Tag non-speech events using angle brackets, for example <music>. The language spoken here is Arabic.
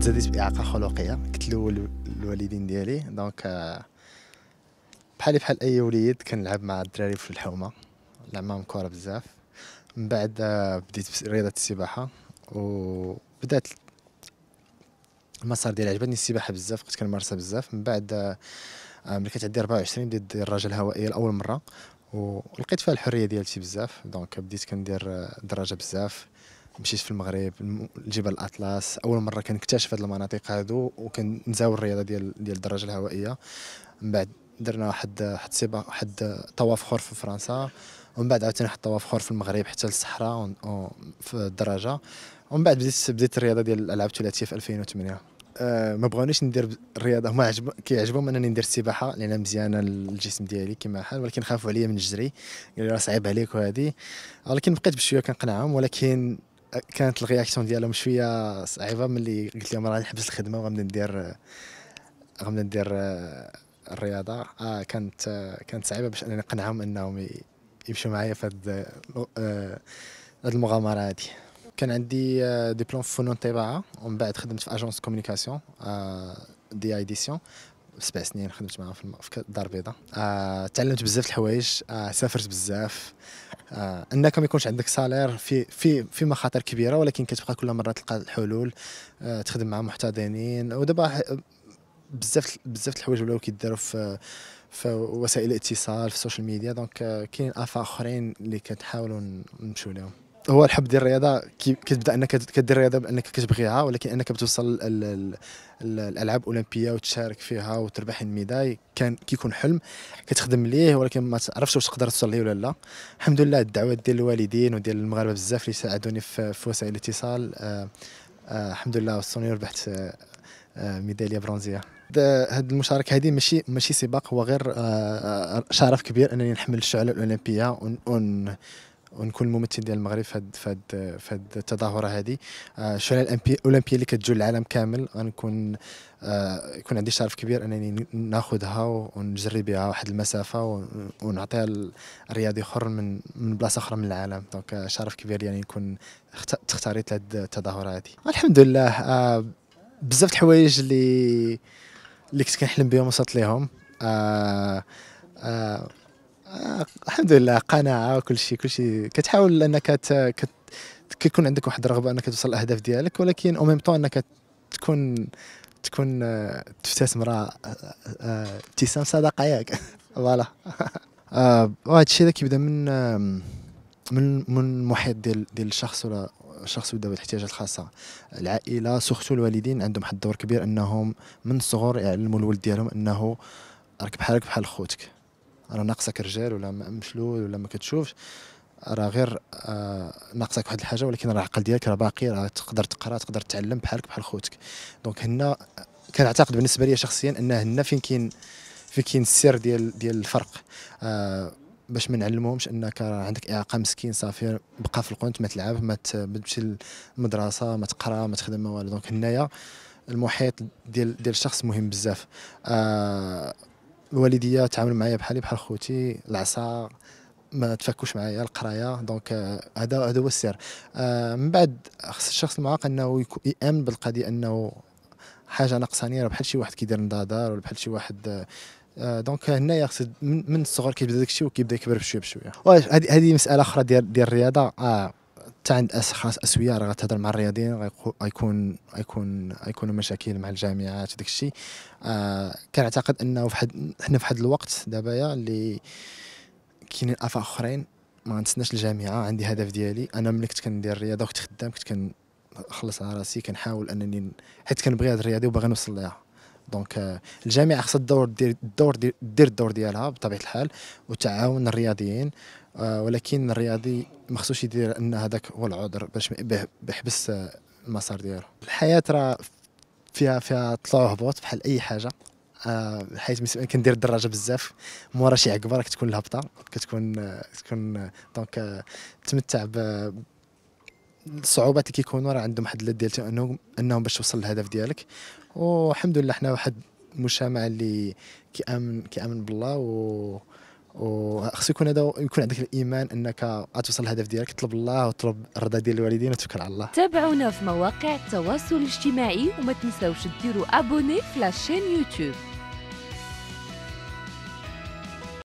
تزاديت باعاقه خلقيه كنت له الوالدين ديالي دونك آه، بحالي بحال اي وليد كنلعب مع الدراري في الحومه نلعب معاهم كره بزاف من بعد آه، بديت رياضه السباحه وبدات المسار ديالي عجبتني السباحه بزاف كنت كنمارسها بزاف من بعد آه، ملي كتعدي 24 بديت ندير الدراجه الهوائيه لاول مره ولقيت فيها الحريه ديالتي بزاف دونك بديت كندير الدراجه بزاف مشيت في المغرب الجبل الاطلس اول مره كنكتشف هذه المناطق هذو وكنزاول الرياضه ديال ديال الدراجه الهوائيه من بعد درنا واحد واحد سباق واحد طواف خور في فرنسا ومن بعد عاوتاني واحد طواف خور في المغرب حتى للصحراء في الدراجه ومن بعد بديت بديت الرياضه ديال الالعاب الثلاثيه في 2008 آه، ما بغاونيش ندير الرياضه هما عجب كيعجبهم انني ندير السباحه لان مزيانه الجسم ديالي كما حال ولكن خافوا عليا من الجري قالوا لي راه صعيب عليك وهذه ولكن بقيت بشويه كنقنعهم ولكن كانت الرياكسيون ديالهم شويه صعيبه ملي قلت لهم راني نحبس الخدمه وغنبدا ندير غنبدا ندير آه، الرياضه آه كانت آه، كانت صعيبه باش انني نقنعهم انهم يمشوا معايا في هاد آه، هاد المغامره هادي كان عندي ديبلوم في فنون الطباعه ومن بعد خدمت في اجونس كوميونيكاسيون دي ايديسيون سبع سنين خدمت معاهم في الدار البيضاء آه تعلمت بزاف الحوايج آه سافرت بزاف آه انك ما يكونش عندك سالير في في في مخاطر كبيره ولكن كتبقى كل مره تلقى الحلول آه تخدم مع محتضنين ودابا بزاف بزاف الحوايج ولاو كيداروا في في وسائل الاتصال في السوشيال ميديا دونك آه، كاين افاق اخرين اللي كتحاولوا نمشيو لهم هو الحب ديال الرياضه كتبدا انك كدير الرياضه بانك كتبغيها ولكن انك بتوصل الالعاب الاولمبيه وتشارك فيها وتربح الميداي كان كيكون حلم كتخدم ليه ولكن ما تعرفش واش تقدر توصل ليه ولا لا الحمد لله الدعوات ديال الوالدين وديال المغاربه بزاف اللي ساعدوني في, وسائل الاتصال آه آه الحمد لله وصلوني وربحت آه, آه، ميداليه برونزيه هاد المشاركه هذه ماشي ماشي سباق هو غير آه، آه، شرف كبير انني نحمل الشعله الاولمبيه ون ونكون ممثل ديال المغرب في هاد في هاد التظاهره هذه آه، الشعله الاولمبيه اللي كتجول العالم كامل غنكون آه، يكون عندي شرف كبير انني ناخذها ونجري بها واحد المسافه ونعطيها لرياضي اخر من من بلاصه اخرى من العالم دونك آه، شرف كبير يعني نكون تختاريت لهذه التظاهره هذه الحمد لله بزاف الحوايج اللي اللي كنت كنحلم بهم وصلت ليهم آه آه الحمد لله قناعه وكل شيء كل شيء كتحاول انك كيكون عندك واحد الرغبه انك توصل الاهداف ديالك ولكن او ميم طون انك تكون تكون آه، تبتسم راه آه، آه، ابتسام صدقه ياك <laughs> فوالا <laughs> وهذا الشيء هذا كيبدا من من من المحيط ديال ديال الشخص ولا الشخص ذوي الاحتياجات الخاصه العائله سوختو الوالدين عندهم واحد الدور كبير انهم من الصغر يعلموا الولد ديالهم انه راك بحالك بحال خوتك راه ناقصك رجال ولا مشلول ولا ما كتشوفش راه غير آه ناقصك واحد الحاجه ولكن راه العقل ديالك راه باقي راه تقدر تقرا تقدر تعلم بحالك بحال خوتك دونك هنا آه، كنعتقد بالنسبه لي شخصيا ان هنا فين كاين فين كاين السر ديال ديال الفرق آه باش ما نعلمهمش انك راه عندك اعاقه مسكين صافي بقى في القنت ما تلعب ما تمشي للمدرسه ما تقرا ما تخدم ما والو دونك هنايا المحيط ديال ديال الشخص مهم بزاف آه الوالديه تعامل معايا بحالي بحال خوتي العصا ما تفكوش معايا القرايه دونك آه، هذا آه هذا هو السر آه من بعد خص الشخص المعاق انه يامن بالقضيه انه حاجه نقصانيه راه بحال شي واحد كيدير نظاظر ولا بحال شي واحد آه دونك هنايا خص من, من الصغر كيبدا داكشي وكيبدا يكبر بشويه بشويه هذه مساله اخرى ديال ديال الرياضه آه حتى عند اشخاص اسوياء راه غتهضر مع الرياضيين غيكون غيكون غيكونوا مشاكل مع الجامعات وداك الشيء آه كنعتقد انه فحد حنا في الوقت دابايا اللي كاينين افاق اخرين ما غنتسناش الجامعه عندي هدف ديالي انا ملي كنت كندير الرياضه وكنت خدام كنت كنخلص على راسي كنحاول انني حيت كنبغي هاد الرياضه وباغي نوصل ليها دونك آه، الجامعه خصها الدور دير الدور دير الدور ديالها بطبيعه الحال وتعاون الرياضيين آه، ولكن الرياضي ما خصوش يدير ان هذاك هو العذر باش يحبس آه، المسار ديالو الحياه راه فيها فيها طلوع وهبوط بحال اي حاجه آه، حيت مثلا كندير الدراجه بزاف مورا شي عقبه راك تكون الهبطه كتكون تكون دونك تمتع ب الصعوبات اللي كيكونوا راه عندهم حد اللذه ديالتهم انهم انهم باش توصل للهدف ديالك والحمد لله حنا واحد المجتمع اللي كيامن كيامن بالله و وخص يكون هذا يكون عندك الايمان انك غتوصل الهدف ديالك طلب الله وطلب الرضا ديال الوالدين وتوكل على الله تابعونا في مواقع التواصل الاجتماعي وما تنساوش ديروا ابوني في لاشين يوتيوب